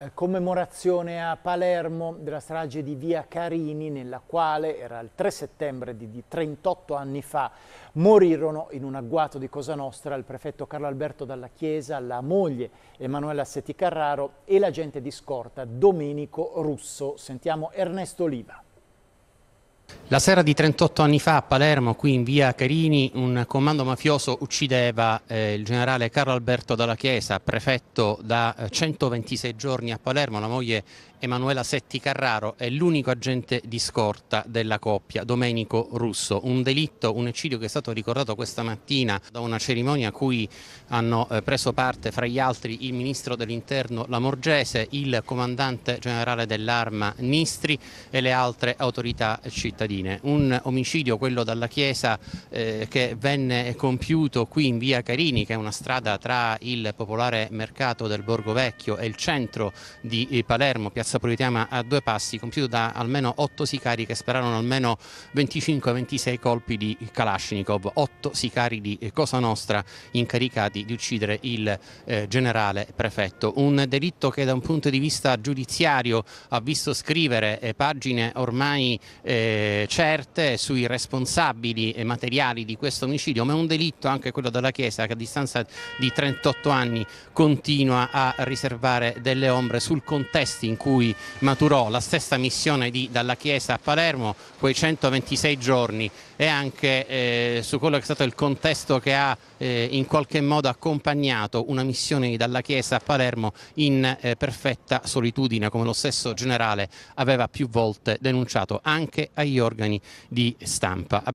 Eh, commemorazione a Palermo della strage di Via Carini, nella quale era il 3 settembre di 38 anni fa, morirono in un agguato di Cosa Nostra il prefetto Carlo Alberto Dalla Chiesa, la moglie Emanuela Setti Carraro e l'agente di scorta Domenico Russo. Sentiamo Ernesto Oliva. La sera di 38 anni fa a Palermo, qui in via Carini, un comando mafioso uccideva eh, il generale Carlo Alberto Dalla Chiesa, prefetto da 126 eh, giorni a Palermo. La moglie Emanuela Setti Carraro è l'unico agente di scorta della coppia, Domenico Russo. Un delitto, un eccidio che è stato ricordato questa mattina da una cerimonia a cui hanno eh, preso parte, fra gli altri, il ministro dell'interno Lamorgese, il comandante generale dell'arma Nistri e le altre autorità cittadine cittadine. Un omicidio, quello dalla chiesa eh, che venne compiuto qui in via Carini, che è una strada tra il popolare mercato del Borgo Vecchio e il centro di eh, Palermo, piazza Politeama a due passi, compiuto da almeno otto sicari che sperarono almeno 25-26 colpi di Kalashnikov, otto sicari di eh, Cosa Nostra incaricati di uccidere il eh, generale prefetto. Un delitto che da un punto di vista giudiziario ha visto scrivere eh, pagine ormai eh, eh, certe sui responsabili e materiali di questo omicidio, ma è un delitto anche quello della Chiesa che a distanza di 38 anni continua a riservare delle ombre sul contesto in cui maturò la stessa missione di Dalla Chiesa a Palermo, quei 126 giorni e anche eh, su quello che è stato il contesto che ha eh, in qualche modo accompagnato una missione Dalla Chiesa a Palermo in eh, perfetta solitudine, come lo stesso generale aveva più volte denunciato anche a organi di stampa.